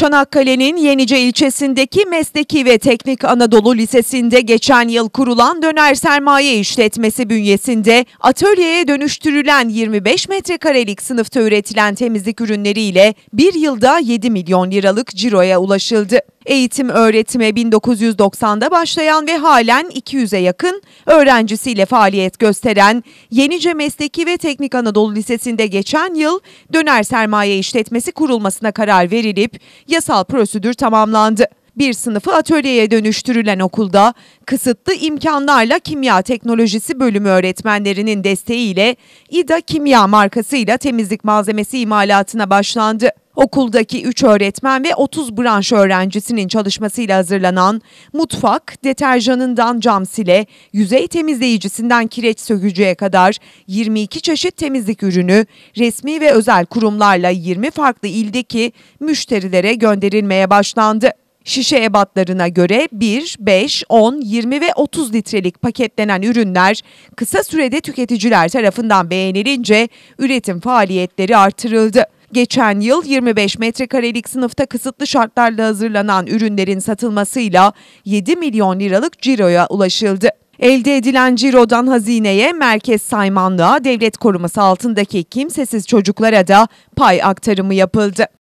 Çanakkale'nin Yenice ilçesindeki Mesleki ve Teknik Anadolu Lisesi'nde geçen yıl kurulan döner sermaye işletmesi bünyesinde atölyeye dönüştürülen 25 metrekarelik sınıfta üretilen temizlik ürünleriyle bir yılda 7 milyon liralık ciroya ulaşıldı. Eğitim öğretime 1990'da başlayan ve halen 200'e yakın öğrencisiyle faaliyet gösteren Yenice Mesleki ve Teknik Anadolu Lisesi'nde geçen yıl döner sermaye işletmesi kurulmasına karar verilip yasal prosedür tamamlandı. Bir sınıfı atölyeye dönüştürülen okulda kısıtlı imkanlarla kimya teknolojisi bölümü öğretmenlerinin desteğiyle İDA Kimya markasıyla temizlik malzemesi imalatına başlandı. Okuldaki 3 öğretmen ve 30 branş öğrencisinin çalışmasıyla hazırlanan mutfak, deterjanından cam sile, yüzey temizleyicisinden kireç sökücüye kadar 22 çeşit temizlik ürünü resmi ve özel kurumlarla 20 farklı ildeki müşterilere gönderilmeye başlandı. Şişe ebatlarına göre 1, 5, 10, 20 ve 30 litrelik paketlenen ürünler kısa sürede tüketiciler tarafından beğenilince üretim faaliyetleri artırıldı. Geçen yıl 25 metrekarelik sınıfta kısıtlı şartlarla hazırlanan ürünlerin satılmasıyla 7 milyon liralık ciroya ulaşıldı. Elde edilen cirodan hazineye merkez saymanlığa devlet koruması altındaki kimsesiz çocuklara da pay aktarımı yapıldı.